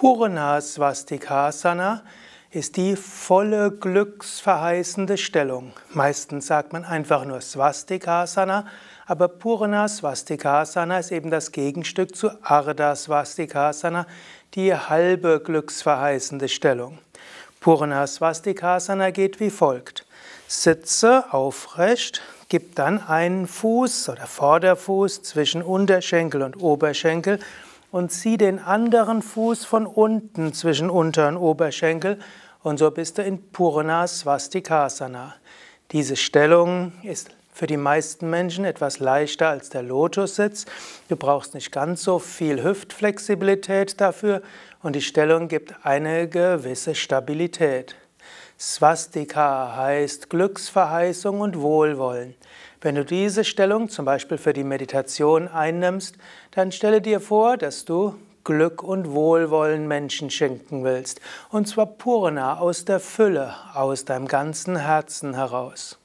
Purna Swastikasana ist die volle glücksverheißende Stellung. Meistens sagt man einfach nur Swastikasana, aber Purna Swastikasana ist eben das Gegenstück zu Ardha Swastikasana, die halbe glücksverheißende Stellung. Purna Swastikasana geht wie folgt. Sitze aufrecht, gib dann einen Fuß oder Vorderfuß zwischen Unterschenkel und Oberschenkel und zieh den anderen Fuß von unten zwischen Unter- und Oberschenkel und so bist du in Purna Swastikasana. Diese Stellung ist für die meisten Menschen etwas leichter als der Lotussitz. Du brauchst nicht ganz so viel Hüftflexibilität dafür und die Stellung gibt eine gewisse Stabilität. Swastika heißt Glücksverheißung und Wohlwollen. Wenn du diese Stellung zum Beispiel für die Meditation einnimmst, dann stelle dir vor, dass du Glück und Wohlwollen Menschen schenken willst, und zwar Purna aus der Fülle, aus deinem ganzen Herzen heraus.